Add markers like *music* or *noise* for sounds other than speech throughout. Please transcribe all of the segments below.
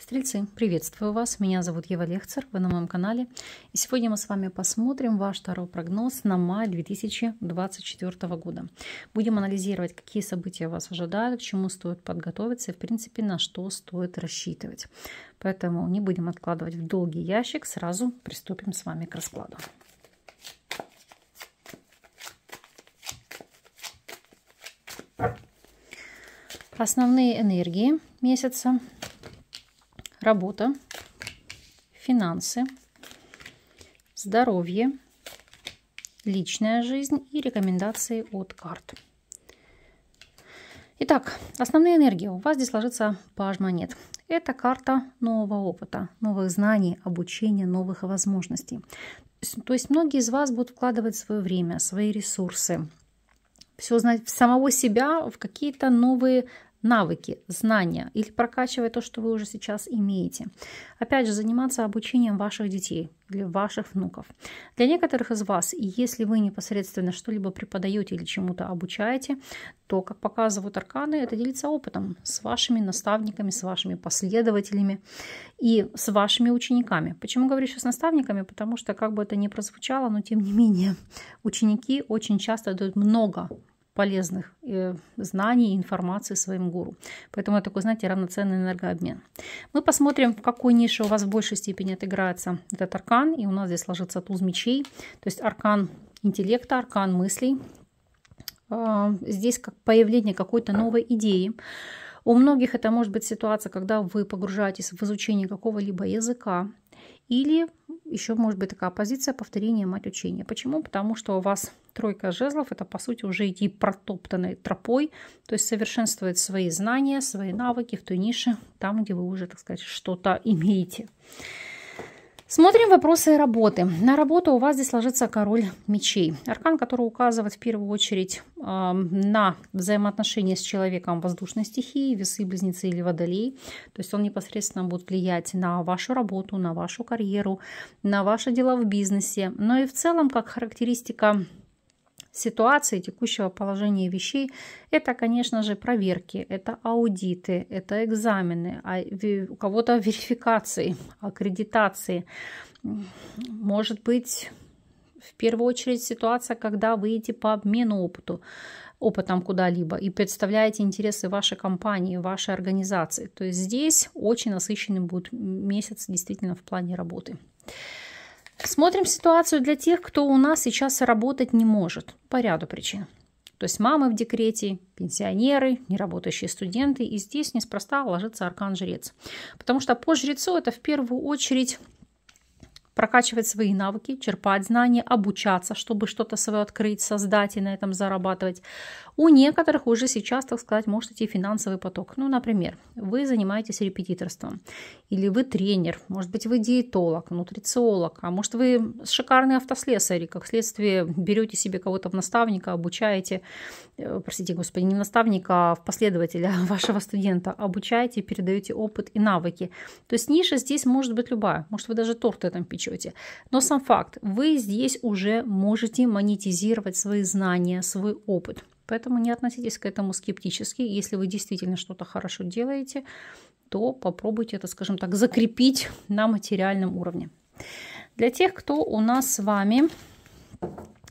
Стрельцы, приветствую вас, меня зовут Ева Лехцер, вы на моем канале. И сегодня мы с вами посмотрим ваш второй прогноз на май 2024 года. Будем анализировать, какие события вас ожидают, к чему стоит подготовиться и, в принципе, на что стоит рассчитывать. Поэтому не будем откладывать в долгий ящик, сразу приступим с вами к раскладу. Основные энергии месяца – работа, финансы, здоровье, личная жизнь и рекомендации от карт. Итак, основные энергии. У вас здесь ложится паж монет. Это карта нового опыта, новых знаний, обучения, новых возможностей. То есть многие из вас будут вкладывать свое время, свои ресурсы, все знать самого себя в какие-то новые навыки, знания или прокачивая то, что вы уже сейчас имеете. Опять же, заниматься обучением ваших детей или ваших внуков. Для некоторых из вас, если вы непосредственно что-либо преподаете или чему-то обучаете, то, как показывают арканы, это делиться опытом с вашими наставниками, с вашими последователями и с вашими учениками. Почему говорю сейчас наставниками? Потому что, как бы это ни прозвучало, но тем не менее, *laughs* ученики очень часто дают много полезных э, знаний и информации своим гуру. Поэтому это такой, знаете, равноценный энергообмен. Мы посмотрим, в какой нише у вас в большей степени отыграется этот аркан. И у нас здесь ложится туз мечей. То есть аркан интеллекта, аркан мыслей. А, здесь как появление какой-то новой идеи. У многих это может быть ситуация, когда вы погружаетесь в изучение какого-либо языка, или еще может быть такая позиция повторения мать учения. Почему? Потому что у вас тройка жезлов, это по сути уже идти протоптанной тропой, то есть совершенствовать свои знания, свои навыки в той нише, там, где вы уже, так сказать, что-то имеете. Смотрим вопросы работы. На работу у вас здесь ложится король мечей. Аркан, который указывает в первую очередь э, на взаимоотношения с человеком воздушной стихии, весы, близнецы или водолей. То есть он непосредственно будет влиять на вашу работу, на вашу карьеру, на ваши дела в бизнесе. Но и в целом, как характеристика ситуации, текущего положения вещей, это, конечно же, проверки, это аудиты, это экзамены, а у кого-то *laughs* верификации, аккредитации. Может быть, в первую очередь ситуация, когда вы идете по обмену опыту, опытом куда-либо и представляете интересы вашей компании, вашей организации. То есть здесь очень насыщенным будет месяц действительно в плане работы. Смотрим ситуацию для тех, кто у нас сейчас работать не может по ряду причин. То есть мамы в декрете, пенсионеры, неработающие студенты. И здесь неспроста ложится аркан-жрец. Потому что по жрецу это в первую очередь прокачивать свои навыки, черпать знания, обучаться, чтобы что-то свое открыть, создать и на этом зарабатывать. У некоторых уже сейчас, так сказать, может идти финансовый поток. Ну, например, вы занимаетесь репетиторством, или вы тренер, может быть, вы диетолог, нутрициолог, а может, вы шикарный автослесарь, и как следствие берете себе кого-то в наставника, обучаете, э, простите, господи, не наставника, а в последователя *laughs* вашего студента, обучаете, передаете опыт и навыки. То есть ниша здесь может быть любая, может, вы даже торты там печете. Но сам факт, вы здесь уже можете монетизировать свои знания, свой опыт. Поэтому не относитесь к этому скептически. Если вы действительно что-то хорошо делаете, то попробуйте это, скажем так, закрепить на материальном уровне. Для тех, кто у нас с вами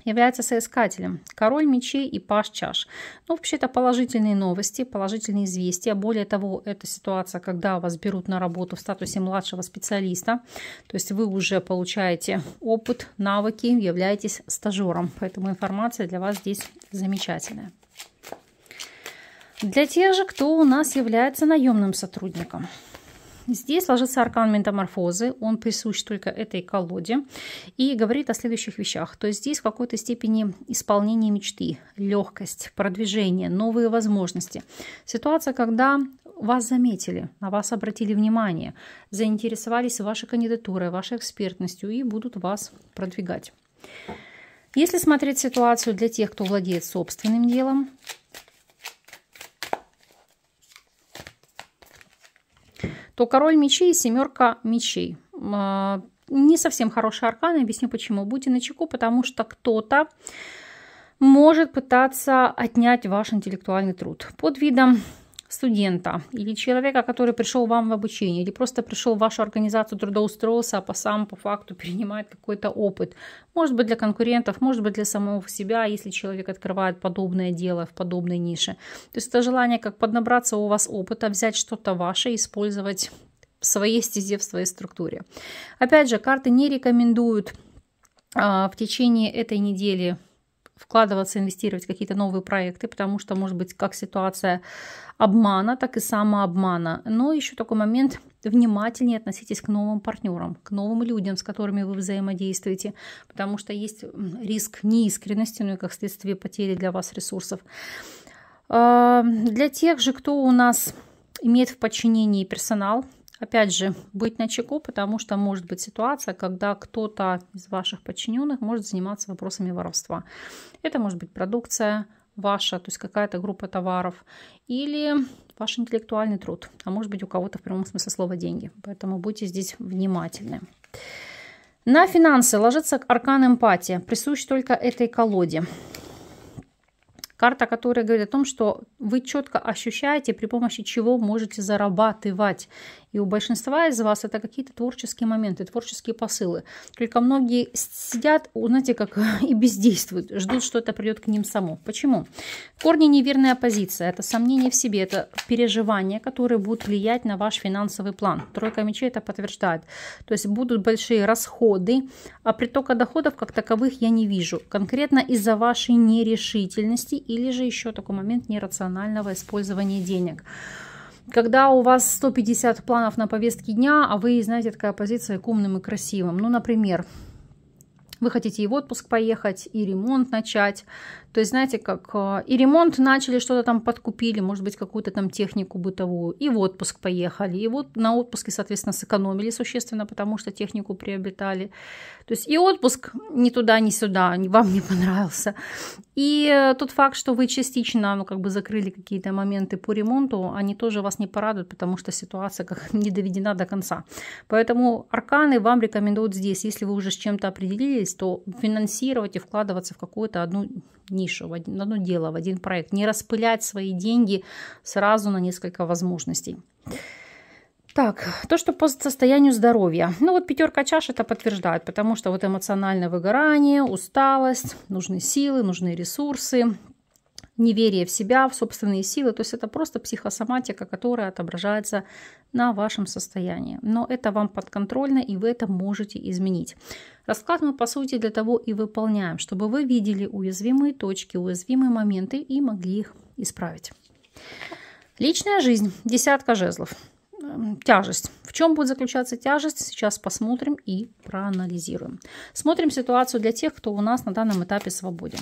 является соискателем. Король мечей и паш чаш. Ну, вообще, это положительные новости, положительные известия. Более того, это ситуация, когда вас берут на работу в статусе младшего специалиста. То есть вы уже получаете опыт, навыки, являетесь стажером. Поэтому информация для вас здесь Замечательно. Для тех же, кто у нас является наемным сотрудником. Здесь ложится аркан метаморфозы, он присущ только этой колоде и говорит о следующих вещах. То есть здесь в какой-то степени исполнение мечты, легкость, продвижение, новые возможности. Ситуация, когда вас заметили, на вас обратили внимание, заинтересовались вашей кандидатурой, вашей экспертностью и будут вас продвигать. Если смотреть ситуацию для тех, кто владеет собственным делом, то король мечей и семерка мечей. А, не совсем хорошие арканы, объясню почему. Будьте начеку, потому что кто-то может пытаться отнять ваш интеллектуальный труд под видом студента или человека, который пришел вам в обучение, или просто пришел в вашу организацию, трудоустроился, а по сам по факту *laughs* принимает какой-то опыт. Может быть для конкурентов, может быть для самого себя, если человек открывает подобное дело в подобной нише. То есть это желание как поднабраться у вас опыта, взять что-то ваше, использовать в своей стезе, в своей структуре. Опять же, карты не рекомендуют а, в течение этой недели вкладываться, инвестировать в какие-то новые проекты, потому что может быть как ситуация обмана, так и самообмана. Но еще такой момент, внимательнее относитесь к новым партнерам, к новым людям, с которыми вы взаимодействуете, потому что есть риск неискренности, ну и как следствие потери для вас ресурсов. А, для тех же, кто у нас имеет в подчинении персонал, Опять же, быть на чеку, потому что может быть ситуация, когда кто-то из ваших подчиненных может заниматься вопросами воровства. Это может быть продукция ваша, то есть какая-то группа товаров, или ваш интеллектуальный труд, а может быть у кого-то в прямом смысле слова деньги. Поэтому будьте здесь внимательны. На финансы ложится аркан эмпатия, присущ только этой колоде. Карта, которая говорит о том, что вы четко ощущаете, при помощи чего можете зарабатывать. И у большинства из вас это какие-то творческие моменты, творческие посылы. Только многие сидят, знаете, как *laughs* и бездействуют, ждут, что это придет к ним само. Почему? Корни неверная позиция, это сомнение в себе, это переживания, которые будут влиять на ваш финансовый план. Тройка мечей это подтверждает. То есть будут большие расходы, а притока доходов как таковых я не вижу. Конкретно из-за вашей нерешительности или же еще такой момент нерационального использования денег когда у вас 150 планов на повестке дня, а вы, знаете, такая позиция к умным и красивым. Ну, например, вы хотите и в отпуск поехать, и ремонт начать, то есть, знаете, как а, и ремонт начали, что-то там подкупили, может быть, какую-то там технику бытовую, и в отпуск поехали, и вот на отпуске, соответственно, сэкономили существенно, потому что технику приобретали. То есть и отпуск ни туда, ни сюда вам не понравился. И э, тот факт, что вы частично, ну, как бы закрыли какие-то моменты по ремонту, они тоже вас не порадуют, потому что ситуация как *laughs* не доведена до конца. Поэтому арканы вам рекомендуют здесь, если вы уже с чем-то определились, то финансировать и вкладываться в какую-то одну нишу, в одно дело, в один проект. Не распылять свои деньги сразу на несколько возможностей. Так, то, что по состоянию здоровья. Ну вот пятерка чаш это подтверждает, потому что вот эмоциональное выгорание, усталость, нужны силы, нужны ресурсы, неверие в себя, в собственные силы. То есть это просто психосоматика, которая отображается на вашем состоянии. Но это вам подконтрольно, и вы это можете изменить. Расклад мы, по сути, для того и выполняем, чтобы вы видели уязвимые точки, уязвимые моменты и могли их исправить. Личная жизнь. Десятка жезлов. Эм, тяжесть. В чем будет заключаться тяжесть, сейчас посмотрим и проанализируем. Смотрим ситуацию для тех, кто у нас на данном этапе свободен.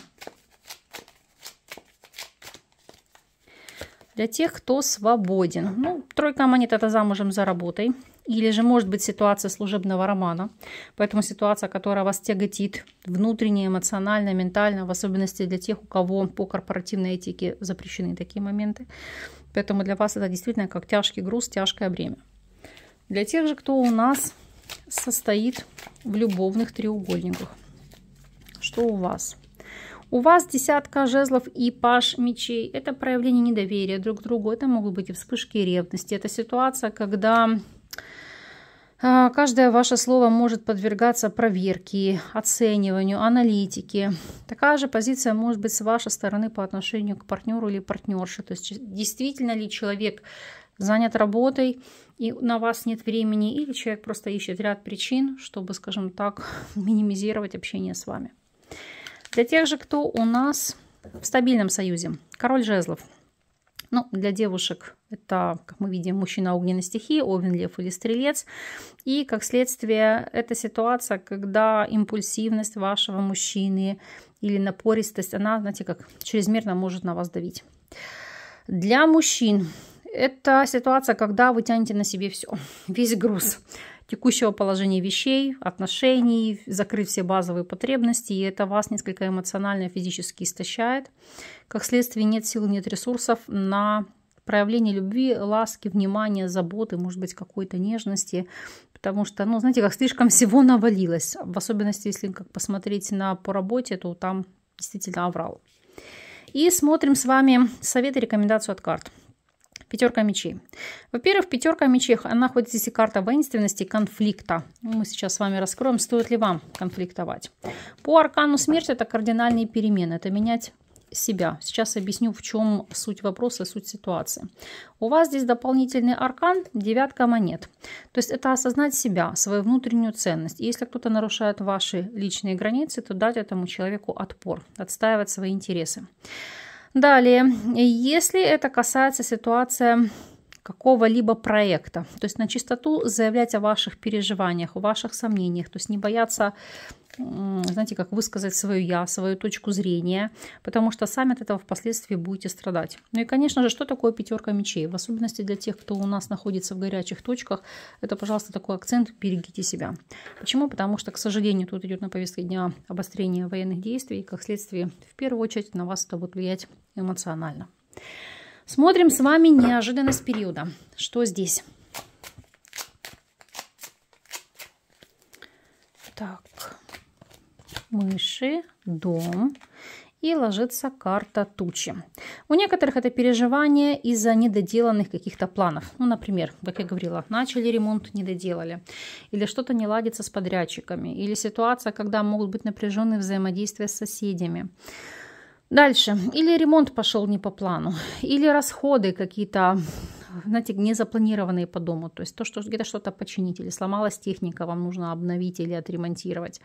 для тех, кто свободен. Ну, тройка монет – это замужем за работой. Или же может быть ситуация служебного романа. Поэтому ситуация, которая вас тяготит внутренне, эмоционально, ментально, в особенности для тех, у кого по корпоративной этике запрещены такие моменты. Поэтому для вас это действительно как тяжкий груз, тяжкое бремя. Для тех же, кто у нас состоит в любовных треугольниках. Что у вас? У вас десятка жезлов и паш мечей. Это проявление недоверия друг к другу. Это могут быть и вспышки ревности. Это ситуация, когда а, Каждое ваше слово может подвергаться проверке, оцениванию, аналитике. Такая же позиция может быть с вашей стороны по отношению к партнеру или партнерше. То есть действительно ли человек занят работой и на вас нет времени, или человек просто ищет ряд причин, чтобы, скажем так, *laughs* минимизировать общение с вами. Для тех же, кто у нас в стабильном союзе, король жезлов. Ну, для девушек это, как мы видим, мужчина огненной стихии, овен, лев или стрелец. И, как следствие, это ситуация, когда импульсивность вашего мужчины или напористость, она, знаете, как чрезмерно может на вас давить. Для мужчин это ситуация, когда вы тянете на себе все, весь груз текущего положения вещей, отношений, закрыть все базовые потребности, и это вас несколько эмоционально и физически истощает. Как следствие, нет сил, нет ресурсов на проявление любви, ласки, внимания, заботы, может быть, какой-то нежности, потому что, ну, знаете, как слишком всего навалилось, в особенности, если как посмотреть на по работе, то там действительно аврал. И смотрим с вами советы, рекомендацию от карт. Пятерка мечей. Во-первых, пятерка мечей, она хоть здесь и карта воинственности, конфликта. Мы сейчас с вами раскроем, стоит ли вам конфликтовать. По аркану смерть это кардинальные перемены, это менять себя. Сейчас объясню, в чем суть вопроса, суть ситуации. У вас здесь дополнительный аркан, девятка монет. То есть это осознать себя, свою внутреннюю ценность. И если кто-то нарушает ваши личные границы, то дать этому человеку отпор, отстаивать свои интересы. Далее, если это касается ситуации какого-либо проекта. То есть на чистоту заявлять о ваших переживаниях, о ваших сомнениях, то есть не бояться знаете, как высказать свое я, свою точку зрения, потому что сами от этого впоследствии будете страдать. Ну и, конечно же, что такое пятерка мечей? В особенности для тех, кто у нас находится в горячих точках, это, пожалуйста, такой акцент «берегите себя». Почему? Потому что, к сожалению, тут идет на повестке дня обострение военных действий, и, как следствие, в первую очередь на вас это будет влиять эмоционально. Смотрим с вами неожиданность периода. Что здесь? Так, мыши, дом и ложится карта тучи. У некоторых это переживание из-за недоделанных каких-то планов. Ну, например, как я говорила, начали ремонт, не доделали. Или что-то не ладится с подрядчиками. Или ситуация, когда могут быть напряженные взаимодействия с соседями. Дальше. Или ремонт пошел не по плану, или расходы какие-то знаете, незапланированные по дому. То есть то, что где-то что-то починить или сломалась техника, вам нужно обновить или отремонтировать.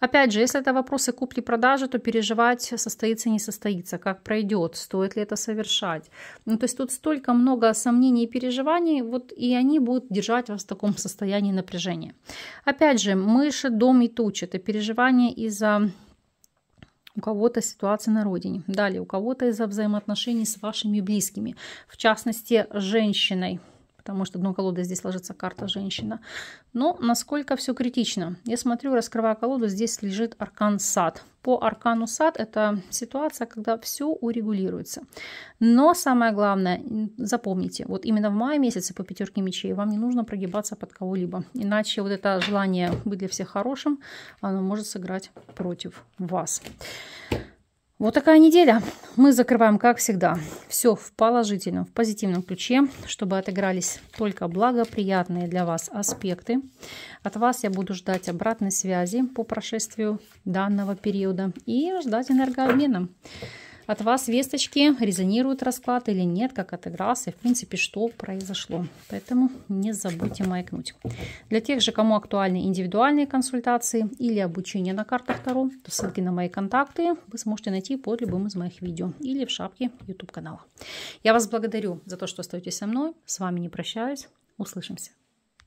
Опять же, если это вопросы купли-продажи, то переживать состоится, не состоится, как пройдет, стоит ли это совершать. Ну, то есть тут столько много сомнений и переживаний, вот и они будут держать вас в таком состоянии напряжения. Опять же, мыши, дом и тучи – это переживания из-за у кого-то ситуации на родине. Далее, у кого-то из-за взаимоотношений с вашими близкими, в частности, женщиной – потому что дно колоды здесь ложится карта женщина. Но насколько все критично? Я смотрю, раскрываю колоду, здесь лежит аркан сад. По аркану сад это ситуация, когда все урегулируется. Но самое главное, запомните, вот именно в мае месяце по пятерке мечей вам не нужно прогибаться под кого-либо. Иначе вот это желание быть для всех хорошим, оно может сыграть против вас. Вот такая неделя. Мы закрываем, как всегда, все в положительном, в позитивном ключе, чтобы отыгрались только благоприятные для вас аспекты. От вас я буду ждать обратной связи по прошествию данного периода и ждать энергообмена от вас весточки, резонирует расклад или нет, как отыгрался, в принципе, что произошло. Поэтому не забудьте маякнуть. Для тех же, кому актуальны индивидуальные консультации или обучение на картах Таро, то ссылки на мои контакты вы сможете найти под любым из моих видео или в шапке YouTube канала. Я вас благодарю за то, что остаетесь со мной. С вами не прощаюсь. Услышимся.